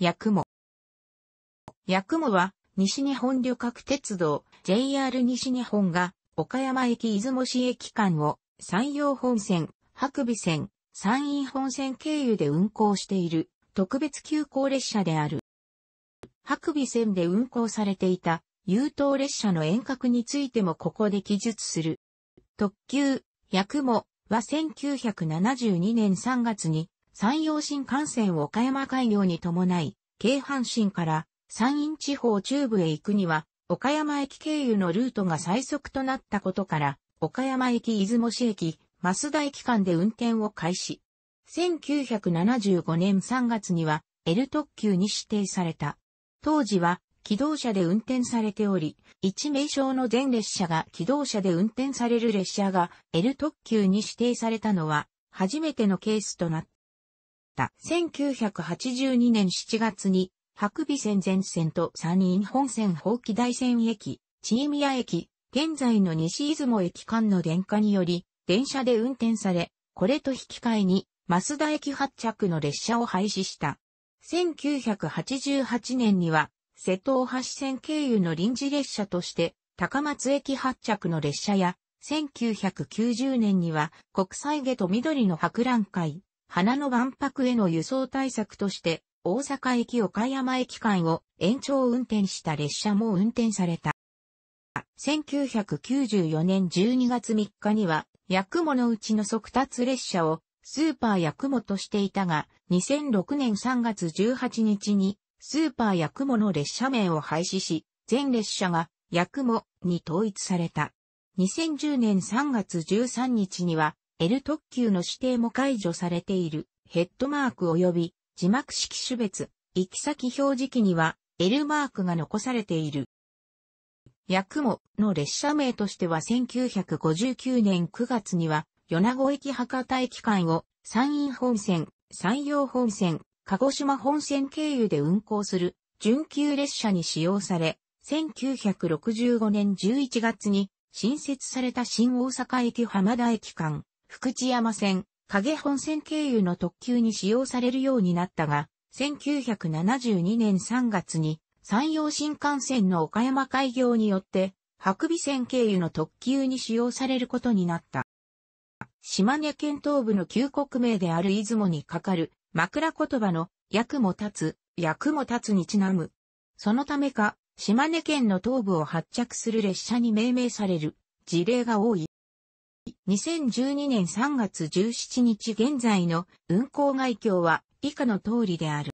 八雲。八雲は、西日本旅客鉄道 JR 西日本が、岡山駅出雲市駅間を、山陽本線、白尾線、山陰本線経由で運行している、特別急行列車である。白尾線で運行されていた、優等列車の遠隔についてもここで記述する。特急、八雲は1972年3月に山陽新幹線岡山開業に伴い、京阪神から山陰地方中部へ行くには、岡山駅経由のルートが最速となったことから、岡山駅出雲市駅、増田駅間で運転を開始。1975年3月には L 特急に指定された。当時は機動車で運転されており、一名称の全列車が機動車で運転される列車が L 特急に指定されたのは初めてのケースとなった。。1982年7月に、白尾線全線と三人本線放棄大線駅、千宮駅、現在の西出雲駅間の電化により、電車で運転され、これと引き換えに、増田駅発着の列車を廃止した。1988年には、瀬戸大橋線経由の臨時列車として、高松駅発着の列車や、1990年には、国際下と緑の博覧会、花の万博への輸送対策として、大阪駅岡山駅間を延長運転した列車も運転された。1994年12月3日には、ヤクモのうちの速達列車をスーパーヤクモとしていたが、2006年3月18日にスーパーヤクモの列車名を廃止し、全列車がヤクモに統一された。2010年3月13日には L 特急の指定も解除されているヘッドマーク及び字幕式種別、行き先表示器には L マークが残されている。ヤクモの列車名としては1959年9月には米子駅博多駅間を山陰本線、山陽本線、鹿児島本線経由で運行する準急列車に使用され、1965年11月に新設された新大阪駅浜田駅間、福知山線、影本線経由の特急に使用されるようになったが、1972年3月に山陽新幹線の岡山開業によって、白尾線経由の特急に使用されることになった。島根県東部の旧国名である出雲にかかる枕言葉の役も立つ、役も立つにちなむ。そのためか、島根県の東部を発着する列車に命名される事例が多い。2012年3月17日現在の運行概況は以下の通りである。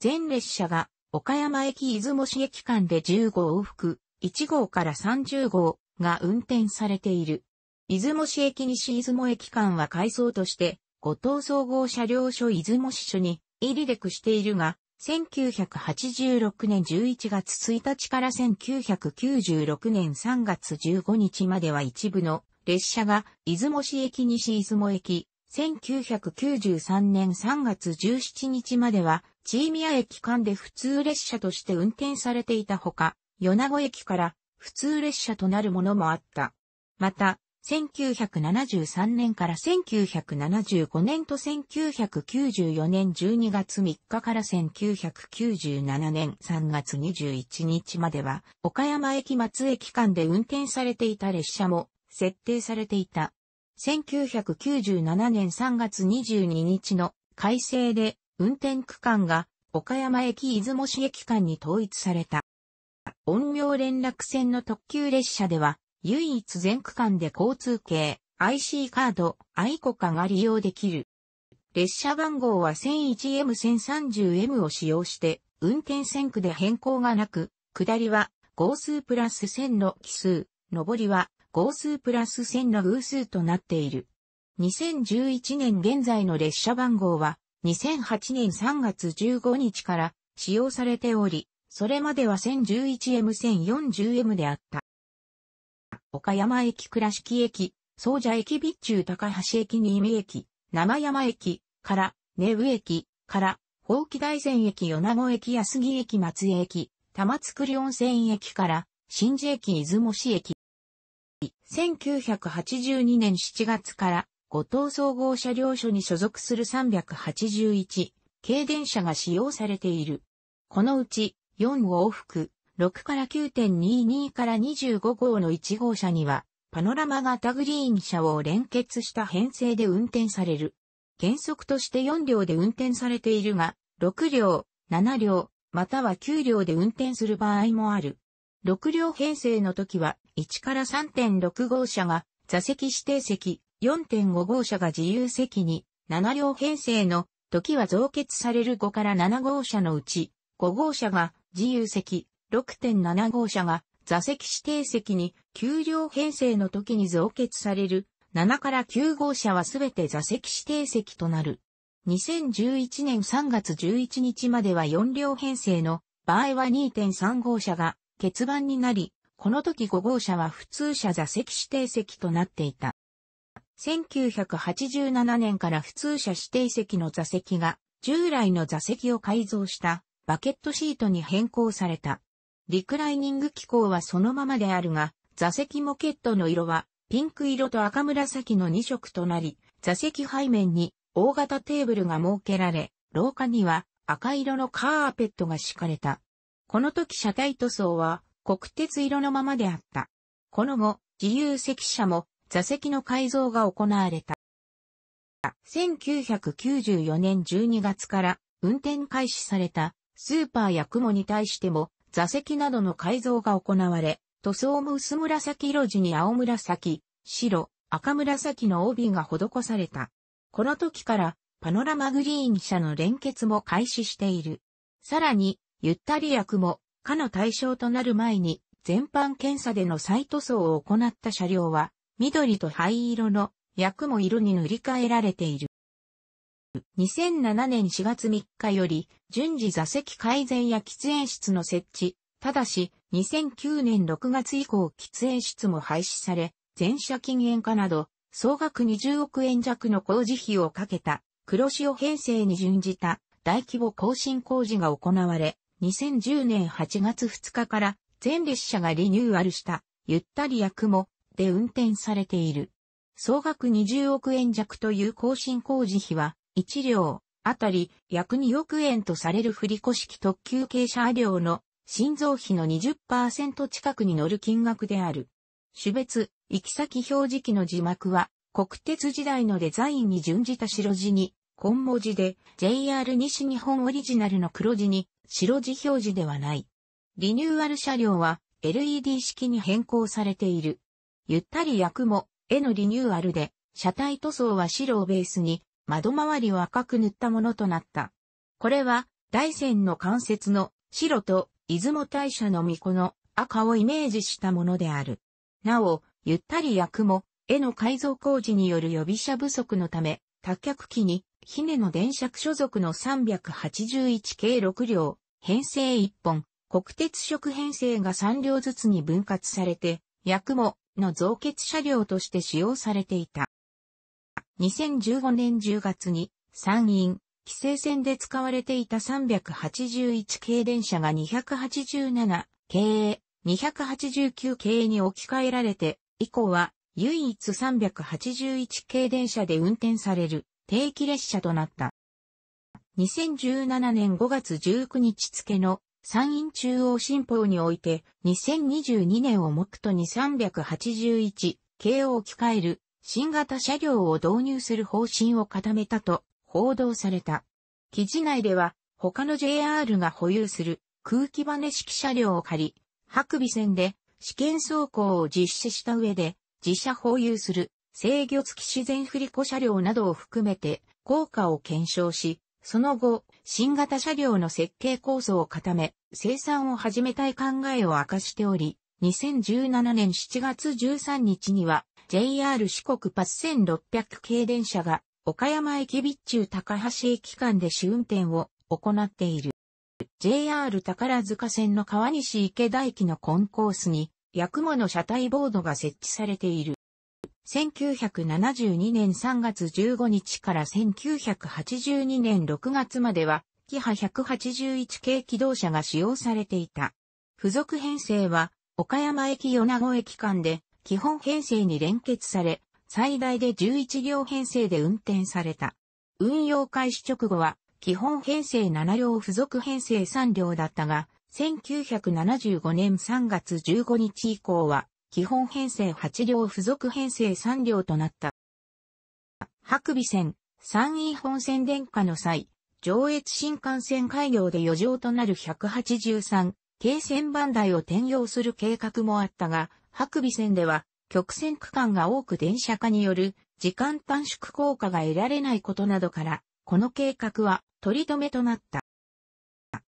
全列車が岡山駅出雲市駅間で1 5往復、1号から30号が運転されている。出雲市駅西出雲駅間は改装として、五島総合車両所出雲支所に入りでくしているが、1986年11月1日から1996年3月15日までは一部の列車が出雲市駅西出雲駅、1993年3月17日までは、チーミア駅間で普通列車として運転されていたほか、米子駅から普通列車となるものもあった。また、1973年から1975年と1994年12月3日から1997年3月21日までは、岡山駅松駅間で運転されていた列車も設定されていた。1997年3月22日の改正で運転区間が岡山駅出雲市駅間に統一された。音量連絡線の特急列車では唯一全区間で交通系 IC カード i コカが利用できる。列車番号は 1001M1030M を使用して運転線区で変更がなく、下りは号数プラス1000の奇数、上りは号数プラス線の偶数となっている。2011年現在の列車番号は2008年3月15日から使用されており、それまでは 1011M1040M であった。岡山駅倉敷駅、総社駅備中高橋駅新見駅、生山駅から、根府駅から、宝木大前駅米子駅安木駅松江駅、玉造温泉駅から、新寺駅出雲市駅、1982年7月から五島総合車両所に所属する381軽電車が使用されている。このうち4往復6から9.22から25号の1号車にはパノラマ型グリーン車を連結した編成で運転される。原則として4両で運転されているが、6両、7両、または9両で運転する場合もある。6両編成の時は、1から3.6号車が座席指定席、4.5号車が自由席に、7両編成の時は増結される5から7号車のうち、5号車が自由席、6.7号車が座席指定席に9両編成の時に増結される7から9号車はすべて座席指定席となる。2011年3月11日までは4両編成の場合は2.3号車が欠番になり、この時5号車は普通車座席指定席となっていた。1987年から普通車指定席の座席が従来の座席を改造したバケットシートに変更された。リクライニング機構はそのままであるが、座席モケットの色はピンク色と赤紫の2色となり、座席背面に大型テーブルが設けられ、廊下には赤色のカーペットが敷かれた。この時車体塗装は国鉄色のままであった。この後、自由席車も座席の改造が行われた。1994年12月から運転開始されたスーパーや雲に対しても座席などの改造が行われ、塗装も薄紫色地に青紫、白、赤紫の帯が施された。この時からパノラマグリーン車の連結も開始している。さらに、ゆったり役もかの対象となる前に、全般検査での再塗装を行った車両は、緑と灰色の薬も色に塗り替えられている。2007年4月3日より、順次座席改善や喫煙室の設置、ただし、2009年6月以降喫煙室も廃止され、全車禁煙化など、総額20億円弱の工事費をかけた、黒潮編成に準じた大規模更新工事が行われ、2010年8月2日から全列車がリニューアルしたゆったり役もで運転されている。総額20億円弱という更新工事費は1両あたり約2億円とされる振越式特急傾斜量の心臓費の20%近くに乗る金額である。種別、行き先表示器の字幕は国鉄時代のデザインに準じた白地にン文字で JR 西日本オリジナルの黒字に白字表示ではない。リニューアル車両は LED 式に変更されている。ゆったり役も絵のリニューアルで車体塗装は白をベースに窓周りを赤く塗ったものとなった。これは大山の関節の白と出雲大社の巫女の赤をイメージしたものである。なお、ゆったり役も絵の改造工事による予備車不足のため、多脚機にひねの電車所属の381系6両、編成1本、国鉄色編成が3両ずつに分割されて、役もの増結車両として使用されていた。2015年10月に山陰、規制線で使われていた381系電車が287系、289系に置き換えられて、以降は唯一381系電車で運転される定期列車となった。2017年5月19日付の山陰中央新報において2022年を目途に381系を置き換える新型車両を導入する方針を固めたと報道された。記事内では他の JR が保有する空気バネ式車両を借り、白尾線で試験走行を実施した上で自社保有する制御付き自然振り子車両などを含めて効果を検証し、その後、新型車両の設計構想を固め、生産を始めたい考えを明かしており、2017年7月13日には JR 四国パス1600系電車が岡山駅備中高橋駅間で試運転を行っている。JR 宝塚線の川西池田駅のコンコースに、薬物の車体ボードが設置されている。1972年3月15日から1982年6月までは、キハ181系機動車が使用されていた。付属編成は、岡山駅米子駅間で、基本編成に連結され、最大で11両編成で運転された。運用開始直後は、基本編成7両付属編成3両だったが、1975年3月15日以降は、基本編成8両付属編成3両となった。白尾線、山陰本線電化の際、上越新幹線開業で余剰となる183、京線番台を転用する計画もあったが、白尾線では、曲線区間が多く電車化による時間短縮効果が得られないことなどから、この計画は取り留めとなった。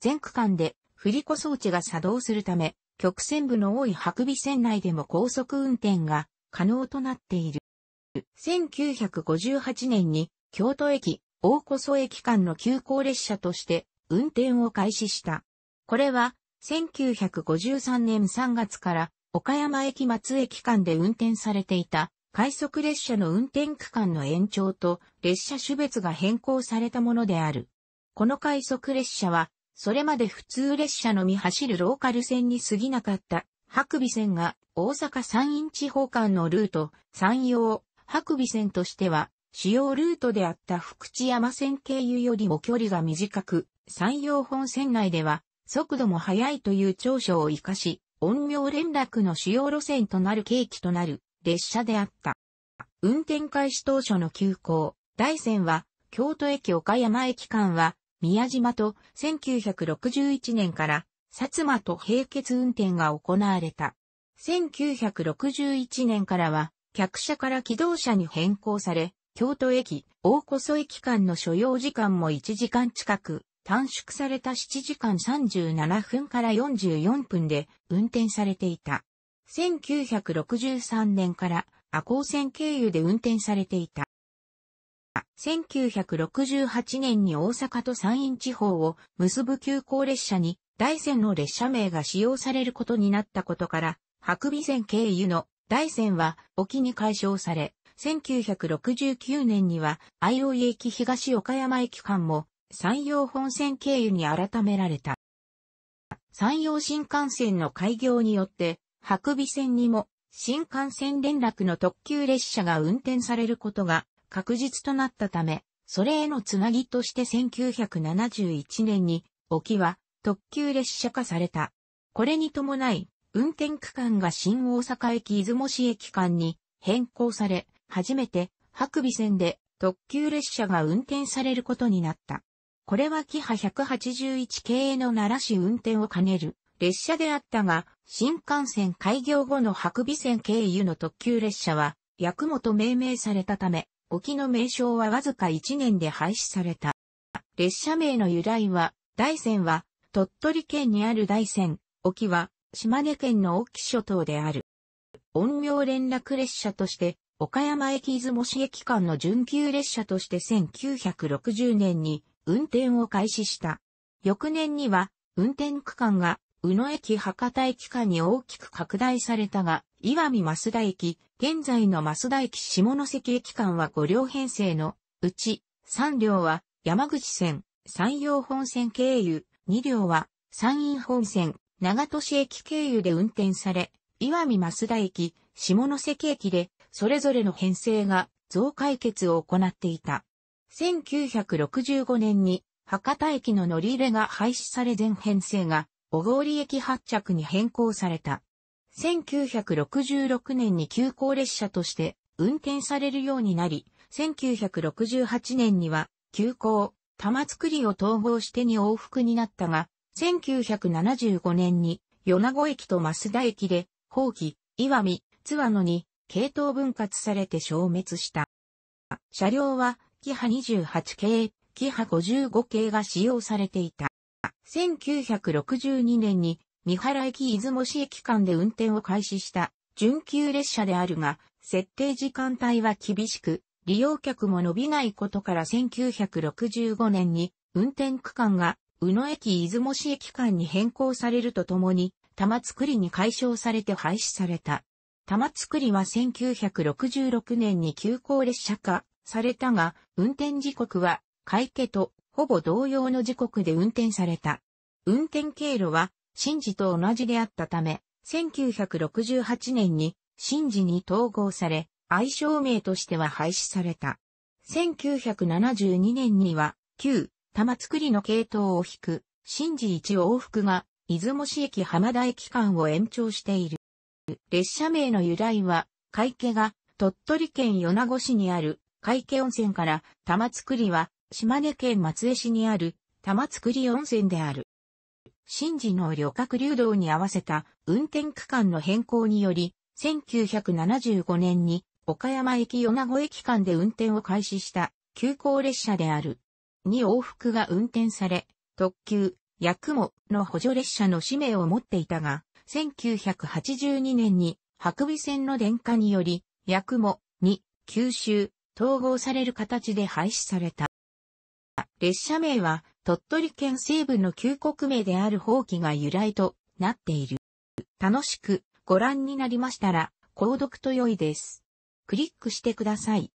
全区間で振り子装置が作動するため、曲線部の多い白尾線内でも高速運転が可能となっている。1958年に京都駅、大古そ駅間の急行列車として運転を開始した。これは1953年3月から岡山駅松駅間で運転されていた快速列車の運転区間の延長と列車種別が変更されたものである。この快速列車はそれまで普通列車のみ走るローカル線に過ぎなかった、白尾線が大阪山陰地方間のルート、山陽、白尾線としては、主要ルートであった福知山線経由よりも距離が短く、山陽本線内では、速度も速いという長所を活かし、音量連絡の主要路線となる契機となる列車であった。運転開始当初の急行、大線は、京都駅岡山駅間は、宮島と1961年から薩摩と並結運転が行われた。1961年からは、客車から機動車に変更され、京都駅、大古そ駅間の所要時間も1時間近く、短縮された7時間37分から44分で運転されていた。1963年から赤光線経由で運転されていた。1968年に大阪と山陰地方を結ぶ急行列車に大山の列車名が使用されることになったことから、白尾線経由の大山は沖に解消され、1969年には IOE 駅東岡山駅間も山陽本線経由に改められた。山陽新幹線の開業によって、白尾線にも新幹線連絡の特急列車が運転されることが確実となったため、それへのつなぎとして1971年に、沖は特急列車化された。これに伴い、運転区間が新大阪駅出雲市駅間に変更され、初めて白尾線で特急列車が運転されることになった。これはキハ181系の奈良市運転を兼ねる列車であったが、新幹線開業後の白尾線経由の特急列車は、役元命名されたため、沖の名称はわずか1年で廃止された。列車名の由来は、大山は、鳥取県にある大山、沖は、島根県の沖諸島である。音名連絡列車として、岡山駅出雲市駅間の準急列車として1960年に運転を開始した。翌年には、運転区間が宇野駅博多駅間に大きく拡大されたが、岩見増田駅、現在の増田駅下関駅間は5両編成のうち、3両は山口線、山陽本線経由、2両は山陰本線、長都市駅経由で運転され、岩見増田駅、下関駅で、それぞれの編成が増解決を行っていた。1965年に、博多駅の乗り入れが廃止され全編成が小郡駅発着に変更された。1966年に急行列車として運転されるようになり、1968年には急行、玉造りを統合してに往復になったが、1975年に米子駅と増田駅で、後期、岩見、津和野に、系統分割されて消滅した。車両は、キハ28系、キハ55系が使用されていた。1962年に三原駅出雲市駅間で運転を開始した準急列車であるが、設定時間帯は厳しく、利用客も伸びないことから1965年に運転区間が宇野駅出雲市駅間に変更されるとともに、玉造りに解消されて廃止された。玉造りは1966年に急行列車化されたが、運転時刻は、海家とほぼ同様の時刻で運転された。運転経路は、新時と同じであったため、1968年に新時に統合され、愛称名としては廃止された。1972年には、旧玉造りの系統を引く、新時一1往復が、出雲市駅浜田駅間を延長している。列車名の由来は、海家が鳥取県米子市にある海家温泉から玉造りは島根県松江市にある玉造温泉である。新時の旅客流動に合わせた運転区間の変更により、1975年に岡山駅米子駅間で運転を開始した急行列車である。二往復が運転され、特急、やくもの補助列車の使命を持っていたが、1982年に白尾線の電化により、やくもに吸収、統合される形で廃止された。列車名は鳥取県西部の旧国名である放棄が由来となっている。楽しくご覧になりましたら、購読と良いです。クリックしてください。